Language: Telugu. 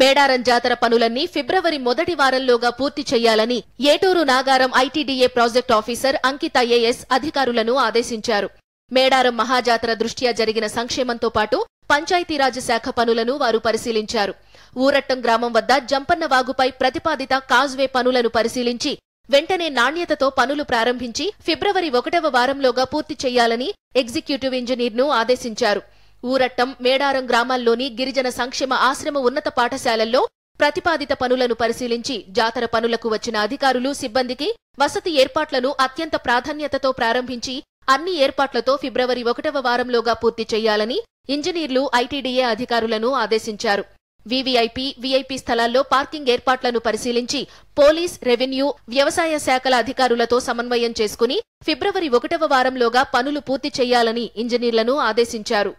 మేడారం జాతర పనులన్నీ ఫిబ్రవరి మొదటి వారంలోగా పూర్తి చేయాలని Eturu Nagaram ITDA project officer Ankita AS అధికారులను ఆదేశించారు మేడారం మహాజాతర దృష్ట్యా జరిగిన సంక్షేమంతో పాటు పంచాయతీరాజ్ శాఖ పనులను వారు పరిశీలించారు ఊరట్టం గ్రామం వద్ద జంపన్న వాగుపై ప్రతిపాదిత కాజ్వే పనులను పరిశీలించి వెంటనే నాణ్యతతో పనులు ప్రారంభించి ఫిబ్రవరి ఒకటవ వారంలోగా పూర్తి చేయాలని ఎగ్జిక్యూటివ్ ఇంజనీర్ను ఆదేశించారు ఊరట్టం మేడారం గ్రామాల్లోని గిరిజన సంక్షేమ ఆశ్రమ ఉన్నత పాఠశాలల్లో ప్రతిపాదిత పనులను పరిశీలించి జాతర పనులకు వచ్చిన అధికారులు సిబ్బందికి వసతి ఏర్పాట్లను అత్యంత ప్రాధాన్యతతో ప్రారంభించి అన్ని ఏర్పాట్లతో ఫిబ్రవరి ఒకటవ వారంలోగా పూర్తి చేయాలని ఇంజనీర్లు ఐటీడీఏ అధికారులను ఆదేశించారు వీవీఐపీ వీఐపీ స్థలాల్లో పార్కింగ్ ఏర్పాట్లను పరిశీలించి పోలీస్ రెవెన్యూ వ్యవసాయ శాఖల అధికారులతో సమన్వయం చేసుకుని ఫిబ్రవరి ఒకటవ వారంలోగా పనులు పూర్తి చేయాలని ఇంజనీర్లను ఆదేశించారు